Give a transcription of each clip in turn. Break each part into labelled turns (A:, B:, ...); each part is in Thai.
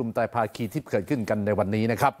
A: ชุมไตรภาคีที่เกิดขึ้นกันในวันนี้นะครับ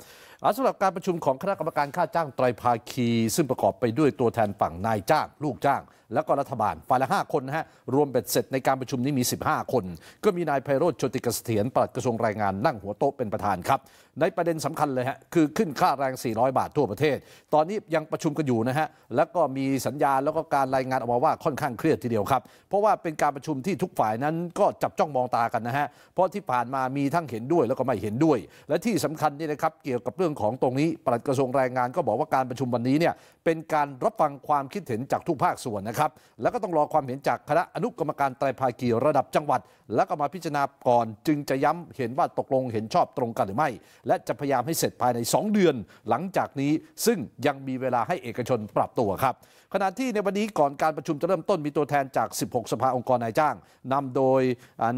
A: สำหรับการประชุมของคณะกรรมการค่าจ้างไตรภาคี ซึ่งประกอบไปด้วยตัวแทนฝั่งนายจ้าง ลูกจ้าง และก็รัฐบาล ฝ่ายละ 5 คนนะฮะรวมเป็ดเสร็จในการประชุมนี้มี 15 คน ก็มีนายไพโรธโชติกเสถียรปลัดกระทรวงแรงงานนั่งหัวโต๊ะเป็นประธานครับในประเด็นสำคัญเลยฮะคือขึ้นค่าแรง 400 บาททั่วประเทศ ตอนนี้ยังประชุมกันอยู่นะฮะแล้วก็มีสัญญาแล้วก็การรายงานออกมาว่าค่อนข้างเครียดทีเดียวครับเพราะว่าเป็นการประชุมที่ทุกฝ่ายนั้นก็จับจ้องมองตากันนะฮะเพราะที่ผ่านมามีทั้งเห็นด้วยแล้วก็ไม่เห็นด้วย และที่สำคัญนี่นะครับ เกี่ยวกับเรื่องของตรงนี้ ปลัดกระทรวงแรงงานก็บอกว่าการประชุมวันนี้เนี่ยเป็นการรับฟังความคิดเห็นจากทุกภาคส่วนนะครับ แล้วก็ต้องรอความเห็นจากคณะอนุกรรมการไตรภาคีระดับจังหวัด แล้วก็มาพิจารณาก่อน จึงจะย้ำเห็นว่าตกลงเห็นชอบตรงกันหรือไม่ และจะพยายามให้เสร็จภายใน 2 เดือนหลังจากนี้ ซึ่งยังมีเวลาให้เอกชนปรับตัวครับ ขณะที่ในวันนี้ก่อนการประชุมจะเริ่มต้น มีตัวแทนจาก 16 สภาองค์กรนายจ้าง นำโดย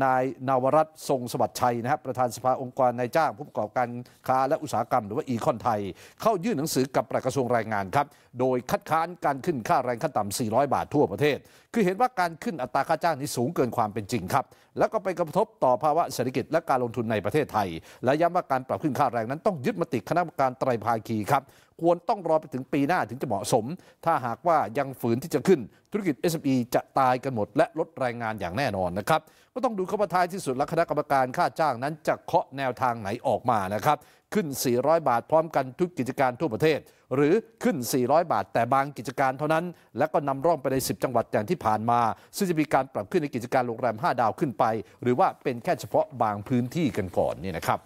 A: นายนาวรัตทรงสวัสดิ์ชัยนะครับประธานสภาองค์กรนายจ้างผู้ประกอบการค้าและอุตสาหกรรมหรือว่าอีคอนไทย เข้ายื่นหนังสือกับปลักระทรวงแรงงานครับ โดยคัดค้านการขึ้นค่าแรงขั้นต่ำ 400 บาททั่วประเทศ คือเห็นว่าการขึ้นอัตราค่าจ้างนี้สูงเกินความเป็นจริงครับ แล้วก็ไปกระทบต่อภาวะเศรษฐกิจและการลงทุนในประเทศไทย และย้ำว่าการปรับขึ้นค่าแรงนั้นต้องยึดมติคณะกรรมการไตรภาคีครับควรต้องรอไปถึงปีหน้าถึงจะเหมาะสม ถ้าหากว่ายังฝืนที่จะขึ้น ธุรกิจ SME จะตายกันหมดและลดแรงงานอย่างแน่นอนนะครับ ก็ต้องดูข้อท้ายที่สุดและคณะกรรมการค่าจ้างนั้นจะเคาะแนวทางไหนออกมานะครับขึ้น 400 บาทพร้อมกันทุกกิจการทั่วประเทศ หรือขึ้น 400 บาทแต่บางกิจการเท่านั้น และก็นำร่องไปใน 10 จังหวัดอย่างที่ผ่านมา ซึ่งจะมีการปรับขึ้นในกิจการโรงแรม 5 ดาวขึ้นไป หรือว่าเป็นแค่เฉพาะบางพื้นที่กันก่อนนี่นะครับ